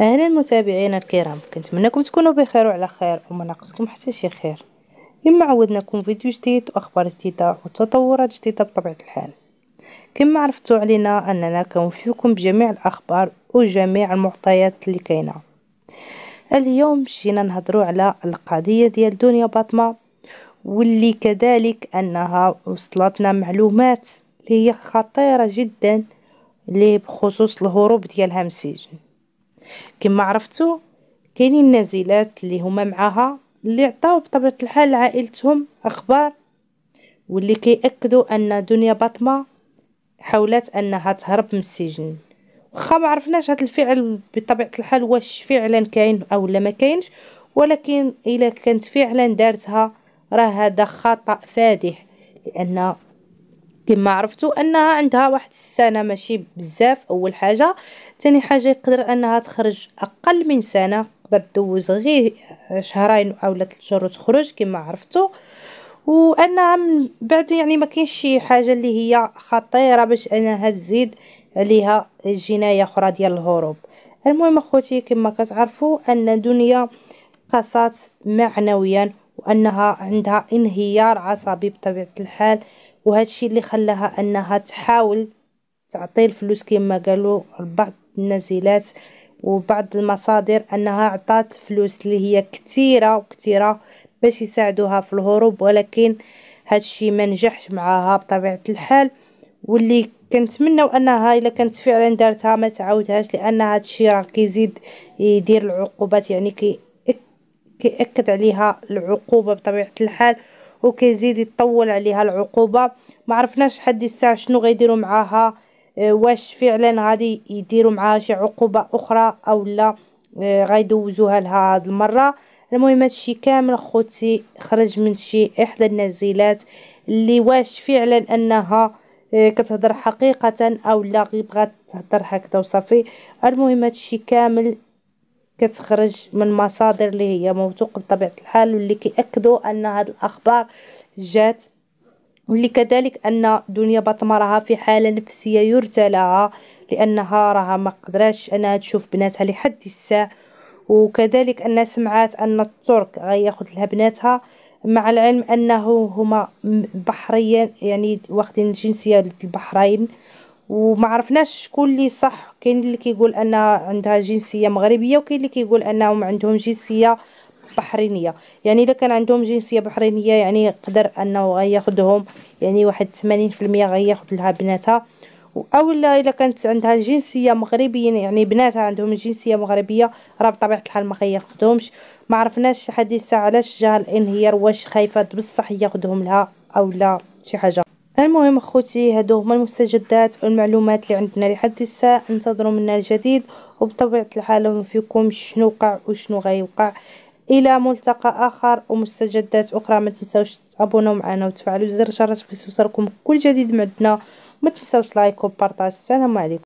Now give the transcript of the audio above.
اهلا متابعينا الكرام منكم تكونوا بخير وعلى خير وما ناقصكم حتى شي خير يما عودناكم فيديو جديد واخبار جديده وتطورات جديده بطبيعه الحال كما عرفتوا علينا اننا كنوفيكم بجميع الاخبار وجميع المعطيات اللي كاينه اليوم جينا نهضروا على القضيه ديال دنيا باطمه واللي كذلك انها وصلتنا معلومات اللي هي خطيره جدا اللي بخصوص الهروب ديالها من السجن كما عرفتو كاينين النازلات اللي هما معاها اللي عطاو بطبيعه الحال لعائلتهم اخبار واللي كيأكدوا ان دنيا باطمه حاولت انها تهرب من السجن واخا ما عرفناش هذا الفعل بطبيعه الحال واش فعلا كاين او لا ما كاينش ولكن الا كانت فعلا دارتها راه هذا خطا فادح لان كما عرفتوا انها عندها واحد السنه ماشي بزاف اول حاجه ثاني حاجه يقدر انها تخرج اقل من سنه تقدر تدوز غير شهرين او ثلاث شهور وتخرج كما عرفتوا وانها من بعد يعني ما كاينش شي حاجه اللي هي خطيره باش انها تزيد عليها جنايه اخرى ديال الهروب المهم اخوتي كما كتعرفوا ان دنيا قصات معنويا وأنها عندها انهيار عصبي بطبيعة الحال وهذا الشيء اللي خلاها أنها تحاول تعطي الفلوس كما قالوا بعض النازلات وبعض المصادر أنها عطات فلوس اللي هي كثيرة وكثيرة باش يساعدوها في الهروب ولكن هذا الشيء ما نجحش معاها بطبيعة الحال واللي كنتمناو انها الا كانت فعلا دارتها ما تعاودهاش لان هذا الشيء راه كيزيد يدير العقوبات يعني كي كيأكد عليها العقوبة بطبيعة الحال وكيزيد يطول عليها العقوبة ما عرفناش حد الساعة شنو غيديروا معاها آه، واش فعلا غادي يديروا معاها شي عقوبة اخرى او لا آه، غيدوزوها لها هاد المرة المهم هادشي كامل خوتي خرج من شي احدى النازلات اللي واش فعلا انها آه، كتهضر حقيقة او لا غير بغات تهضر هكذا وصافي المهم هادشي كامل كتخرج من مصادر اللي هي موثوق بطبيعه الحال واللي كيأكدوا ان هاد الاخبار جات واللي كذلك ان دنيا باطمه راها في حاله نفسيه يرثى لها لانها راها ما قدراتش انها تشوف بناتها لحد الساعه وكذلك ان سمعات ان الترك غياخذ لها بناتها مع العلم انه هما بحريا يعني واخدين الجنسيه البحرين وما عرفناش شكون اللي صح كاين اللي كيقول ان عندها جنسيه مغربيه وكاين اللي كيقول انهم عندهم جنسيه بحرينيه يعني الا كان عندهم جنسيه بحرينيه يعني يقدر انه غياخذهم يعني واحد 80% غياخذ لها بناتها او الا كانت عندها جنسيه مغربيه يعني بناتها عندهم جنسيه مغربيه راه بطبيعه الحال ما غياخذهمش ما عرفناش حديثه علاش جا الانهيار واش خايفه بصح ياخذهم لها او لا شي حاجه المهم اخوتي هادو هما المستجدات والمعلومات اللي عندنا لحد الساعه انتظروا منا الجديد وبطبيعه الحال فيكم شنو وقع وشنو غيوقع الى ملتقى اخر ومستجدات اخرى ما تنساوش تابوناو معنا وتفعلوا زر الجرس باش يوصلكم كل جديد معدنا ما تنساوش لايك وبارطاج السلام عليكم